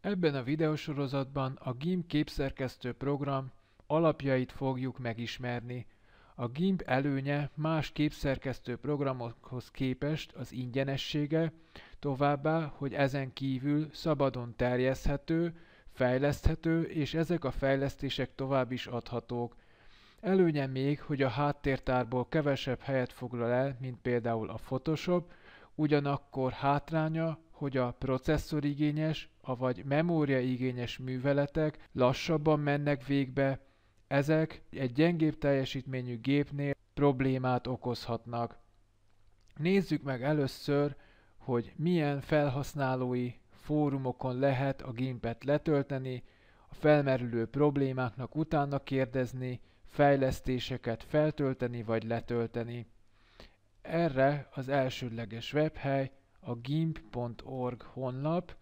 Ebben a videósorozatban a GIMP képszerkesztő program alapjait fogjuk megismerni. A GIMP előnye más képszerkesztő programokhoz képest az ingyenessége, továbbá, hogy ezen kívül szabadon terjeszthető, fejleszthető, és ezek a fejlesztések tovább is adhatók. Előnye még, hogy a háttértárból kevesebb helyet foglal el, mint például a Photoshop, ugyanakkor hátránya, hogy a processzorigényes, avagy igényes műveletek lassabban mennek végbe, ezek egy gyengébb teljesítményű gépnél problémát okozhatnak. Nézzük meg először, hogy milyen felhasználói fórumokon lehet a gimpet letölteni, a felmerülő problémáknak utána kérdezni, fejlesztéseket feltölteni vagy letölteni. Erre az elsődleges webhely a gimp.org honlap.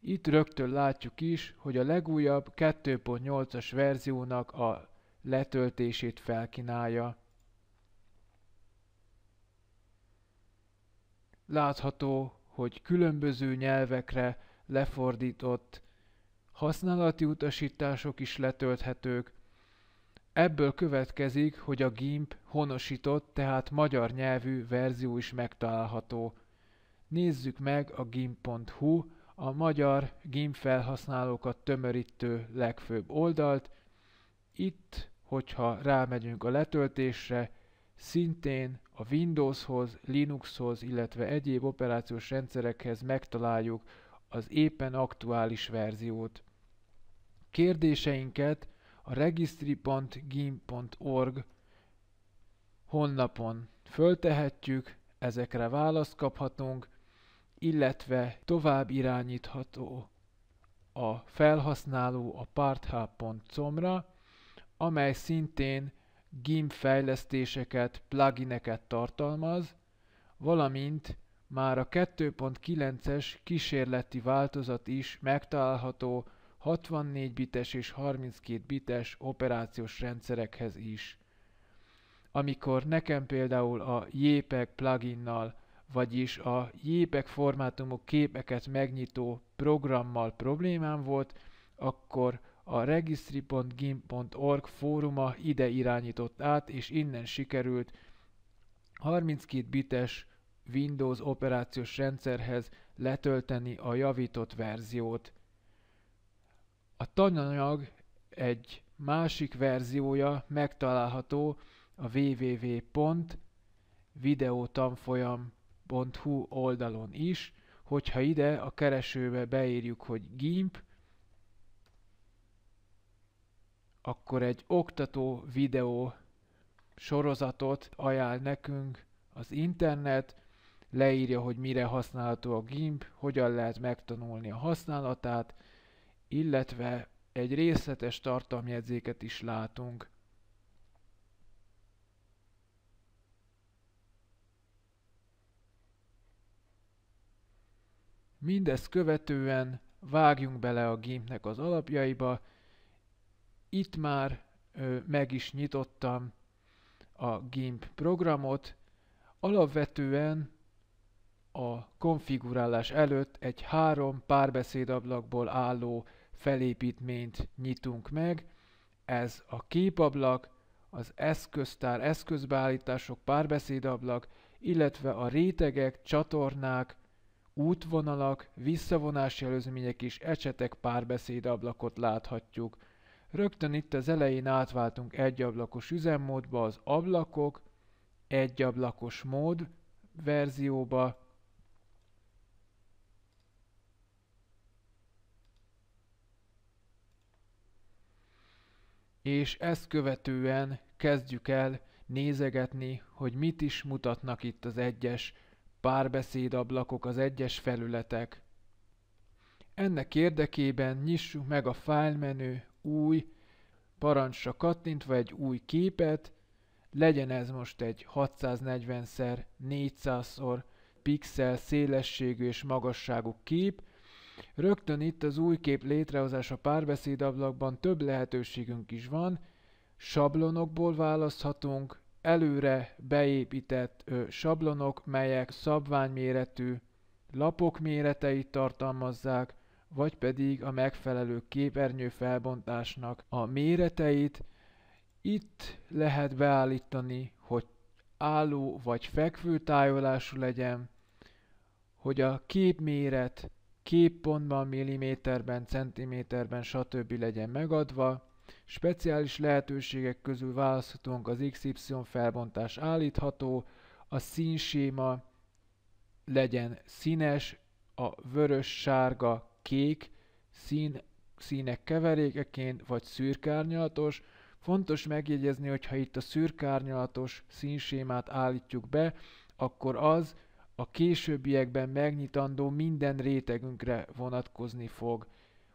Itt rögtön látjuk is, hogy a legújabb 2.8-as verziónak a letöltését felkínálja. Látható, hogy különböző nyelvekre lefordított használati utasítások is letölthetők, Ebből következik, hogy a GIMP honosított, tehát magyar nyelvű verzió is megtalálható. Nézzük meg a gimp.hu, a magyar GIMP felhasználókat tömörítő legfőbb oldalt. Itt, hogyha rámegyünk a letöltésre, szintén a Windowshoz, Linuxhoz, illetve egyéb operációs rendszerekhez megtaláljuk az éppen aktuális verziót. Kérdéseinket a registry.gim.org honlapon föltehetjük, ezekre választ kaphatunk, illetve tovább irányítható a felhasználó a parthub.com-ra, amely szintén GIMP fejlesztéseket, plugineket tartalmaz, valamint már a 2.9-es kísérleti változat is megtalálható 64 bites és 32 bites operációs rendszerekhez is. Amikor nekem például a JPEG pluginnal, vagyis a JPEG formátumú képeket megnyitó programmal problémám volt, akkor a registry.gim.org fóruma ide irányított át, és innen sikerült 32 bites Windows operációs rendszerhez letölteni a javított verziót. A tananyag egy másik verziója megtalálható a www.videotanfolyam.hu oldalon is, hogyha ide a keresőbe beírjuk, hogy GIMP, akkor egy oktató videó sorozatot ajánl nekünk az internet, leírja, hogy mire használható a GIMP, hogyan lehet megtanulni a használatát, illetve egy részletes tartalmjegyzéket is látunk. Mindezt követően vágjunk bele a gimpnek az alapjaiba. Itt már ö, meg is nyitottam a GIMP programot. Alapvetően a konfigurálás előtt egy három párbeszédablakból álló felépítményt nyitunk meg. Ez a képablak, az eszköztár eszközbeállítások párbeszédablak, illetve a rétegek, csatornák, útvonalak, visszavonási előzmények és ecsetek párbeszédablakot láthatjuk. Rögtön itt az elején átváltunk egyablakos üzemmódba, az ablakok, egyablakos mód verzióba, és ezt követően kezdjük el nézegetni, hogy mit is mutatnak itt az egyes párbeszédablakok, az egyes felületek. Ennek érdekében nyissuk meg a menü új parancsra kattintva egy új képet, legyen ez most egy 640x400x pixel szélességű és magasságú kép, Rögtön itt az új kép létrehozása párbeszédablakban több lehetőségünk is van, sablonokból választhatunk, előre beépített ö, sablonok, melyek szabványméretű lapok méreteit tartalmazzák, vagy pedig a megfelelő képernyő felbontásnak a méreteit. Itt lehet beállítani, hogy álló vagy fekvő tájolású legyen, hogy a képméret képpontban, milliméterben, centiméterben, stb. legyen megadva. Speciális lehetőségek közül választhatunk az XY felbontás állítható, a színséma legyen színes, a vörös, sárga, kék szín, színek keverékeként, vagy szürkárnyalatos. Fontos megjegyezni, hogy ha itt a szürkárnyalatos színsémát állítjuk be, akkor az a későbbiekben megnyitandó minden rétegünkre vonatkozni fog.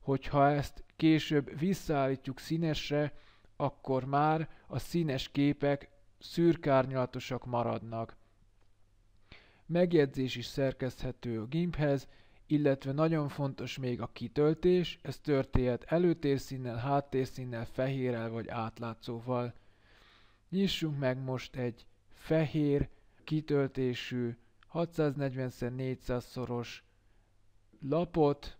Hogyha ezt később visszaállítjuk színesre, akkor már a színes képek szürkárnyalatosak maradnak. Megjegyzés is szerkeszthető a gimphez, illetve nagyon fontos még a kitöltés, ez történhet előtérszínnel, háttérszínnel, fehérrel vagy átlátszóval. Nyissunk meg most egy fehér kitöltésű 640x400 szoros lapot,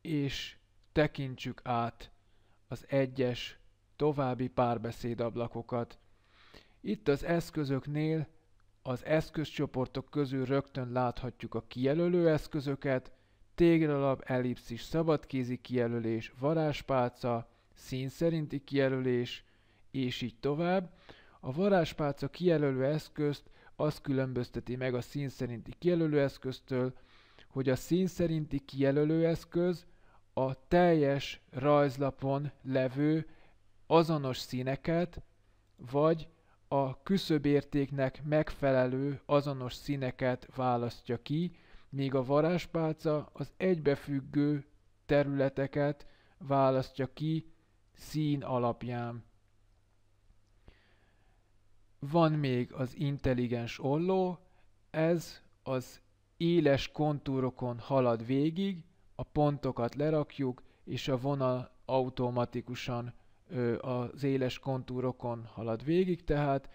és tekintsük át az egyes további párbeszédablakokat. Itt az eszközöknél az eszközcsoportok közül rögtön láthatjuk a kijelölő eszközöket, téglalap, ellipszis, szabadkézi kijelölés, varázspálca, szín szerinti kijelölés, és így tovább. A varázspálca kijelölő eszközt az különbözteti meg a szín szerinti kijelölő eszköztől, hogy a szín szerinti kijelölő eszköz a teljes rajzlapon levő azonos színeket, vagy a küszöbértéknek megfelelő azonos színeket választja ki, míg a varázspálca az egybefüggő területeket választja ki szín alapján. Van még az intelligens olló, ez az éles kontúrokon halad végig, a pontokat lerakjuk, és a vonal automatikusan ö, az éles kontúrokon halad végig, tehát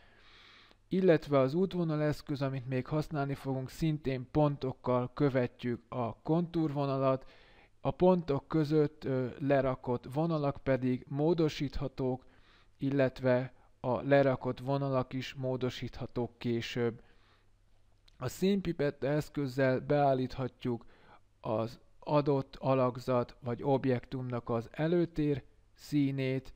illetve az útvonal eszköz, amit még használni fogunk, szintén pontokkal követjük a kontúrvonalat, a pontok között ö, lerakott vonalak pedig módosíthatók, illetve a lerakott vonalak is módosíthatók később. A színpipett eszközzel beállíthatjuk az adott alakzat vagy objektumnak az előtér színét,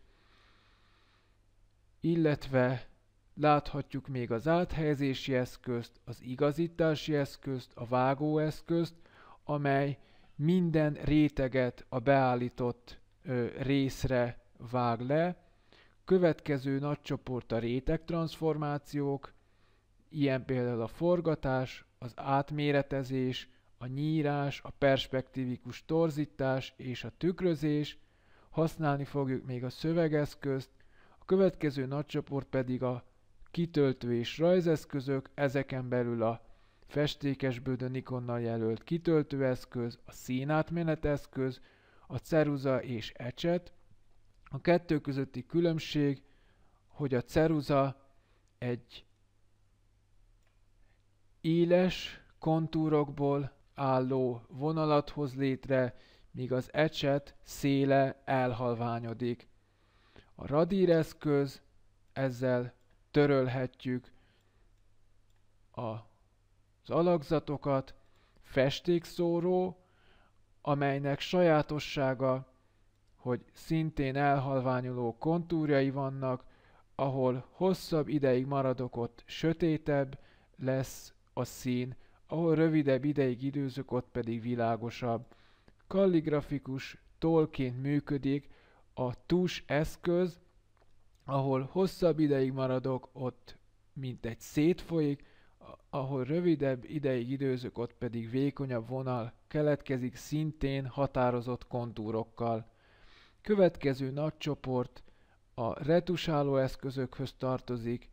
illetve láthatjuk még az áthelyezési eszközt, az igazítási eszközt, a vágóeszközt, amely minden réteget a beállított ö, részre vág le, következő nagy csoport a rétegtranszformációk, ilyen például a forgatás, az átméretezés, a nyírás, a perspektívikus torzítás és a tükrözés, használni fogjuk még a szövegeszközt, a következő nagy csoport pedig a kitöltő és rajzeszközök, ezeken belül a bődön ikonnal jelölt kitöltőeszköz, a színátmeneteszköz, a ceruza és ecset, a kettő közötti különbség, hogy a ceruza egy éles kontúrokból álló vonalat hoz létre, míg az ecset széle elhalványodik. A radíreszköz ezzel törölhetjük az alakzatokat, festékszóró, amelynek sajátossága, hogy szintén elhalványuló kontúrjai vannak, ahol hosszabb ideig maradok ott sötétebb lesz a szín, ahol rövidebb ideig időzök, ott pedig világosabb. Kalligrafikus tolként működik a tus eszköz, ahol hosszabb ideig maradok, ott mint egy szétfolyik, ahol rövidebb ideig időzök, ott pedig vékonyabb vonal keletkezik szintén határozott kontúrokkal. Következő nagy csoport a retusáló eszközökhöz tartozik,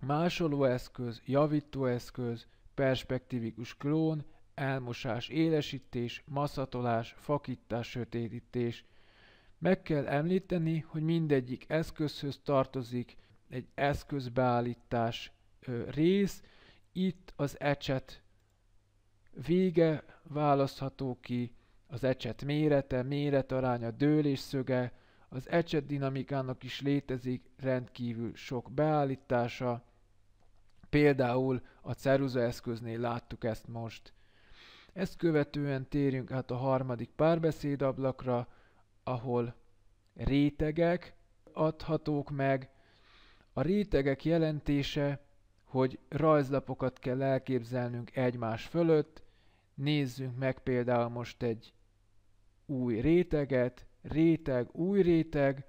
másoló eszköz, javító eszköz, perspektívikus klón, elmosás, élesítés, maszatolás, fakítás, sötétítés. Meg kell említeni, hogy mindegyik eszközhöz tartozik egy eszközbeállítás rész, itt az ecset vége választható ki, az ecset mérete, méretaránya, dőlésszöge, az ecset dinamikának is létezik rendkívül sok beállítása, például a ceruza eszköznél láttuk ezt most. Ezt követően térjünk át a harmadik párbeszédablakra, ahol rétegek adhatók meg. A rétegek jelentése, hogy rajzlapokat kell elképzelnünk egymás fölött, nézzünk meg például most egy új réteget, réteg, új réteg,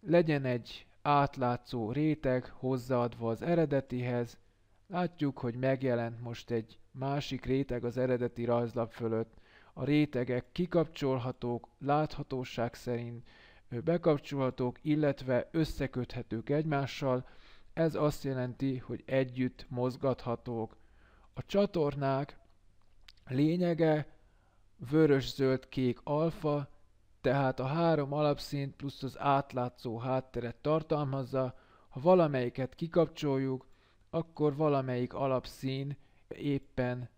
legyen egy átlátszó réteg hozzáadva az eredetihez. Látjuk, hogy megjelent most egy másik réteg az eredeti rajzlap fölött. A rétegek kikapcsolhatók, láthatóság szerint bekapcsolhatók, illetve összeköthetők egymással. Ez azt jelenti, hogy együtt mozgathatók. A csatornák lényege, vörös-zöld-kék alfa, tehát a három alapszint plusz az átlátszó hátteret tartalmazza, ha valamelyiket kikapcsoljuk, akkor valamelyik alapszín éppen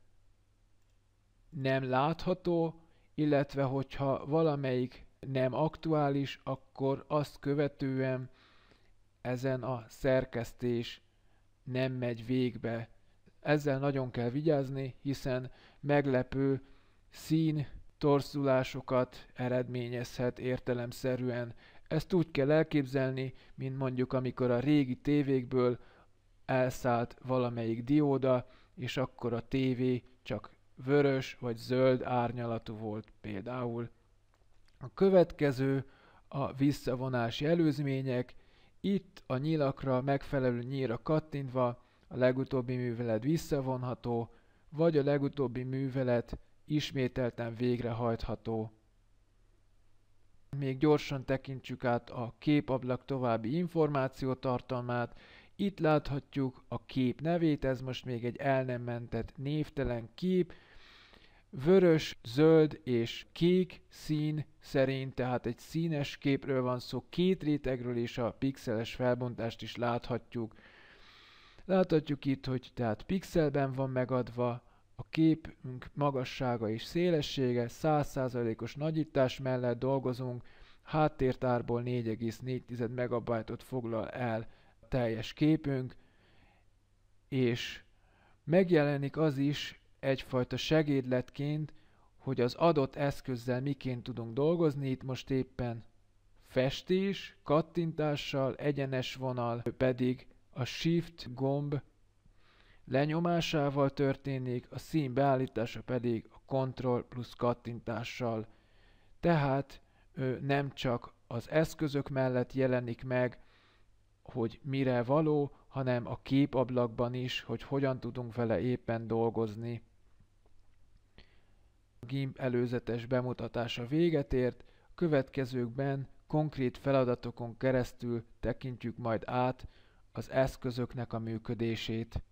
nem látható, illetve hogyha valamelyik nem aktuális, akkor azt követően ezen a szerkesztés nem megy végbe. Ezzel nagyon kell vigyázni, hiszen meglepő szín torzulásokat eredményezhet értelemszerűen. Ezt úgy kell elképzelni, mint mondjuk amikor a régi tévékből elszállt valamelyik dióda, és akkor a tévé csak vörös vagy zöld árnyalatú volt például. A következő a visszavonási előzmények, itt a nyilakra megfelelő nyíra kattintva a legutóbbi művelet visszavonható, vagy a legutóbbi művelet ismételten végrehajtható. Még gyorsan tekintsük át a képablak további információ tartalmát. Itt láthatjuk a kép nevét, ez most még egy el nem mentett névtelen kép, vörös, zöld és kék szín szerint, tehát egy színes képről van szó, két rétegről és a pixeles felbontást is láthatjuk. Láthatjuk itt, hogy tehát pixelben van megadva, a képünk magassága és szélessége, 100%-os nagyítás mellett dolgozunk, háttértárból 4,4 megabajtot foglal el teljes képünk, és megjelenik az is egyfajta segédletként, hogy az adott eszközzel miként tudunk dolgozni, itt most éppen festés, kattintással, egyenes vonal, pedig a Shift gomb lenyomásával történik, a szín beállítása pedig a Ctrl plusz kattintással. Tehát ő nem csak az eszközök mellett jelenik meg, hogy mire való, hanem a képablakban is, hogy hogyan tudunk vele éppen dolgozni. A GIMP előzetes bemutatása véget ért, a következőkben konkrét feladatokon keresztül tekintjük majd át az eszközöknek a működését.